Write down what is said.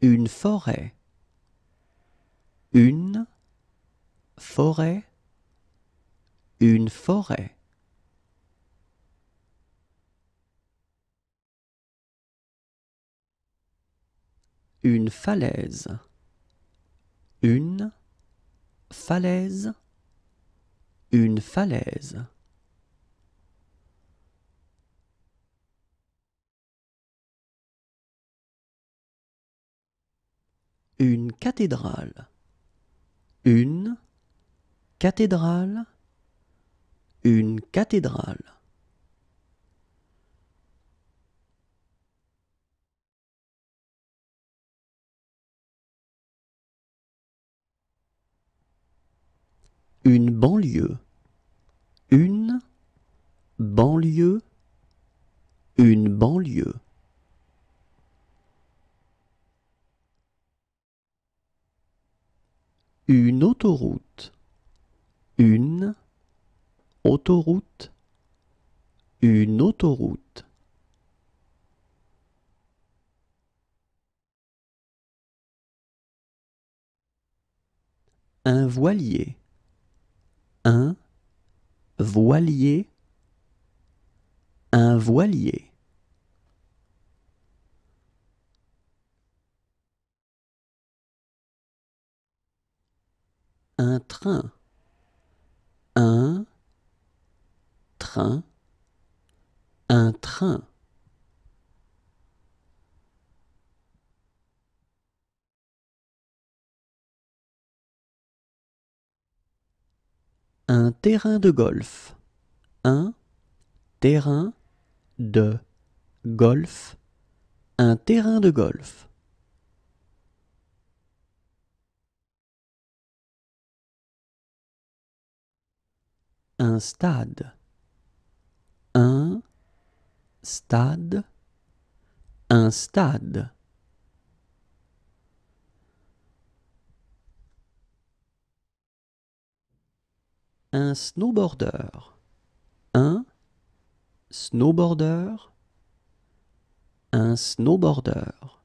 une forêt, une forêt, une forêt. Une falaise, une falaise, une falaise. une cathédrale, une cathédrale, une cathédrale. Une banlieue, une banlieue, une banlieue. une autoroute, une autoroute, une autoroute. Un voilier, un voilier, un voilier. un train. Un train. Un train. Un terrain de golf. Un terrain de golf. Un terrain de golf. un stade. Un stade. Un stade. Un snowboarder. Un snowboarder. Un snowboarder.